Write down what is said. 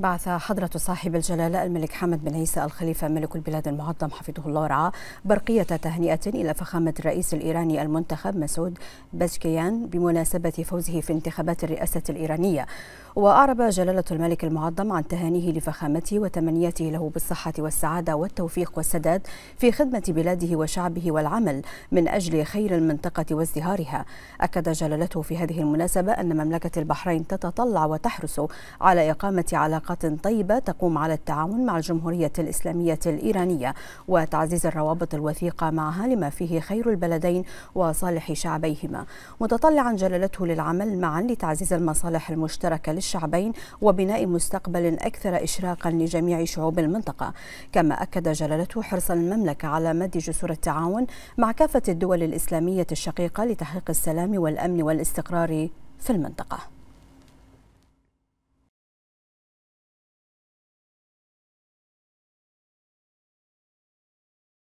بعث حضرة صاحب الجلالة الملك حمد بن عيسى الخليفة ملك البلاد المعظم حفظه الله ورعاه برقية تهنئة إلى فخامة الرئيس الإيراني المنتخب مسعود بزكيان بمناسبة فوزه في انتخابات الرئاسة الإيرانية وأعرب جلالة الملك المعظم عن تهانيه لفخامته وتمنياته له بالصحة والسعادة والتوفيق والسداد في خدمة بلاده وشعبه والعمل من أجل خير المنطقة وازدهارها أكد جلالته في هذه المناسبة أن مملكة البحرين تتطلع وتحرص على إقامة علاقات علاقات طيبة تقوم على التعاون مع الجمهورية الإسلامية الإيرانية وتعزيز الروابط الوثيقة معها لما فيه خير البلدين وصالح شعبيهما متطلعا جلالته للعمل معا لتعزيز المصالح المشتركة للشعبين وبناء مستقبل أكثر إشراقا لجميع شعوب المنطقة كما أكد جلالته حرص المملكة على مد جسور التعاون مع كافة الدول الإسلامية الشقيقة لتحقيق السلام والأمن والاستقرار في المنطقة